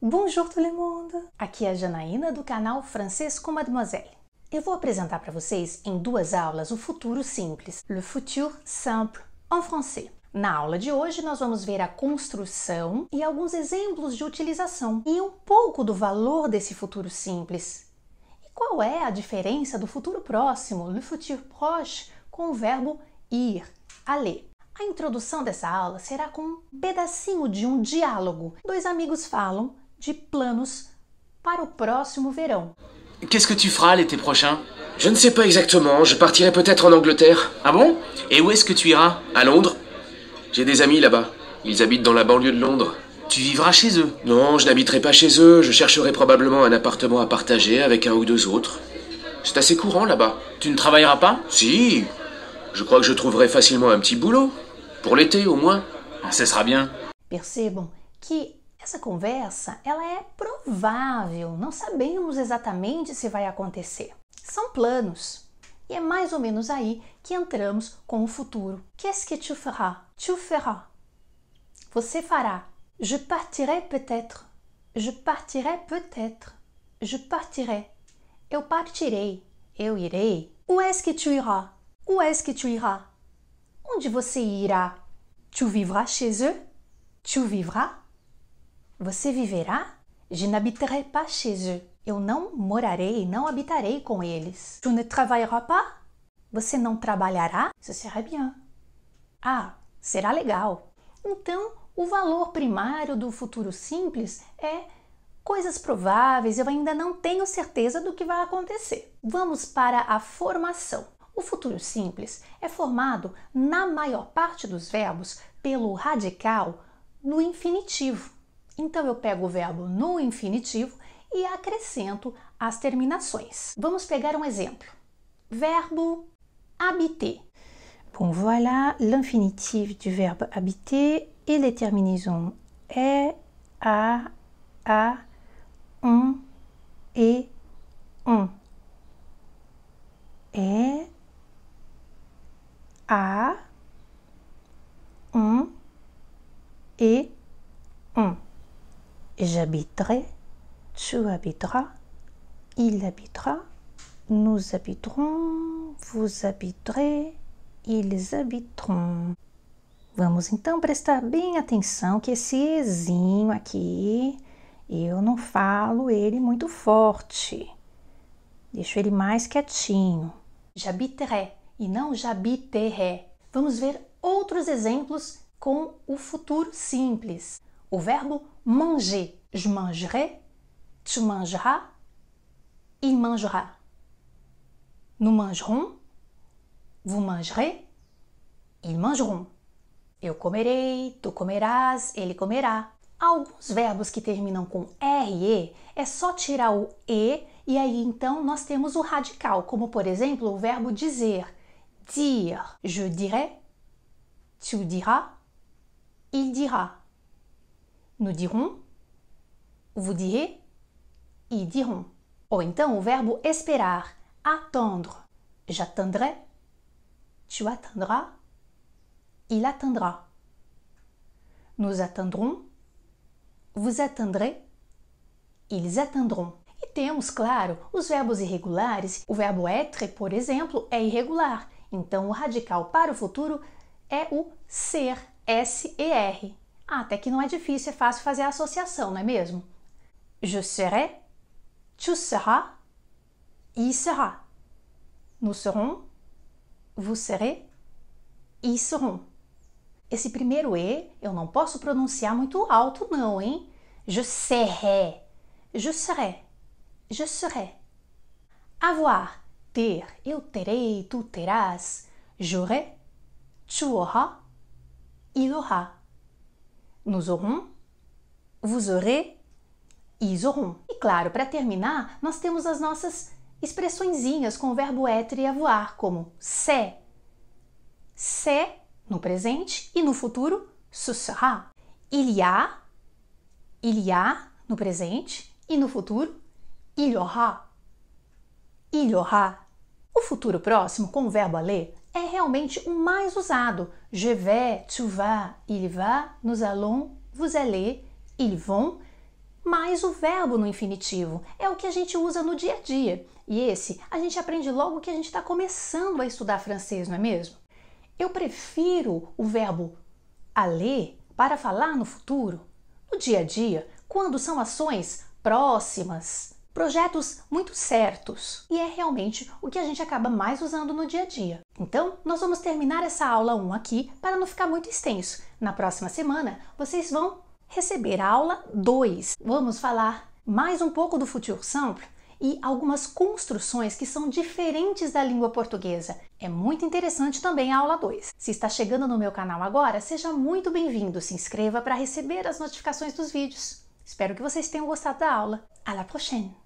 Bonjour tout le monde! Aqui é a Janaína do canal Francês com Mademoiselle. Eu vou apresentar para vocês em duas aulas o futuro simples, le futur simple en français. Na aula de hoje, nós vamos ver a construção e alguns exemplos de utilização e um pouco do valor desse futuro simples. E qual é a diferença do futuro próximo, le futur proche, com o verbo ir, aller? A introdução dessa aula será com um pedacinho de um diálogo. Dois amigos falam de planos para o próximo verão. Qu'est-ce que tu feras l'été prochain Je ne sais pas exactement, je partirai peut-être en Angleterre. Ah bon Et où est-ce que tu iras À Londres J'ai des amis là-bas. Ils habitent dans la banlieue de Londres. Tu vivras chez eux Non, je n'habiterai pas chez eux. Je chercherai probablement un appartement à partager avec un ou deux autres. C'est assez courant là-bas. Tu ne travailleras pas Si. Je crois que je trouverai facilement un petit boulot. Pour l'été au moins. Ah, ce sera bien. bon. qui Essa conversa, ela é provável, não sabemos exatamente se vai acontecer. São planos. E é mais ou menos aí que entramos com o futuro. Qu'est-ce que tu feras? Tu feras. Você fará. Je partirai peut-être. Je partirai peut-être. Je partirai. Eu partirei. Eu irei. Où est-ce que tu iras? Où est-ce que tu iras? Onde você irá? Tu vivras chez eux? Tu vivras? Você viverá? Je n'habiterai pas chez eux. Eu não morarei, não habitarei com eles. Tu ne travailleras pas? Você não trabalhará? Ce sera bien. Ah, será legal. Então, o valor primário do futuro simples é coisas prováveis, eu ainda não tenho certeza do que vai acontecer. Vamos para a formação. O futuro simples é formado, na maior parte dos verbos, pelo radical no infinitivo. Então eu pego o verbo no infinitivo e acrescento as terminações. Vamos pegar um exemplo. Verbo habiter. Bon, voilà l'infinitif du verbe habiter et les terminaisons é, a a on e on. É, a J'habiterai, tu habiteras, il habitera, nous habiterons, vous habiterez, ils habiteront. Vamos então prestar bem atenção que esse ezinho aqui, eu não falo ele muito forte. Deixo ele mais quietinho. J'habiterai e não j'habiterai. Vamos ver outros exemplos com o futuro simples o verbo manger. Je mangerai, tu mangeras, il mangera. Nous mangerons, vous mangerez, ils mangeront. Eu comerei, tu comerás, ele comerá. Alguns verbos que terminam com RE é só tirar o E e aí então nós temos o radical, como por exemplo o verbo dizer. Dire, je dirai, tu diras, il dira. Nous dirons, vous direz ils diront. Ou então o verbo esperar, attendre. J'attendrai, tu attendras, il attendra. Nous attendrons, vous attendrez, ils attendront. E temos, claro, os verbos irregulares. O verbo être, por exemplo, é irregular. Então o radical para o futuro é o ser, S-E-R. Ah, até que não é difícil, é fácil fazer a associação, não é mesmo? Je serai, tu seras, il sera. Nous serons, vous serez, ils seront. Esse primeiro E eu não posso pronunciar muito alto, não, hein? Je serai, je serai, je serai. Avoir, ter, eu terei, tu terás. J'aurai, tu auras, il aura. Nous aurons, vous aurez, ils auront. E claro, para terminar, nós temos as nossas expressõezinhas com o verbo être e avoir, como se, se no presente e no futuro, ce sera. Il y a, il y a no presente e no futuro, il y aura. Il y aura. O futuro próximo, com o verbo aller, é realmente o mais usado. Je vais, tu vas, il va, nous allons, vous allez, ils vont. Mais o verbo no infinitivo é o que a gente usa no dia a dia. E esse a gente aprende logo que a gente está começando a estudar francês, não é mesmo? Eu prefiro o verbo aller para falar no futuro, no dia a dia, quando são ações próximas, projetos muito certos e é realmente o que a gente acaba mais usando no dia a dia. Então, nós vamos terminar essa aula 1 aqui para não ficar muito extenso. Na próxima semana, vocês vão receber a aula 2. Vamos falar mais um pouco do Future Sample e algumas construções que são diferentes da língua portuguesa. É muito interessante também a aula 2. Se está chegando no meu canal agora, seja muito bem-vindo. Se inscreva para receber as notificações dos vídeos. Espero que vocês tenham gostado da aula. À la prochaine!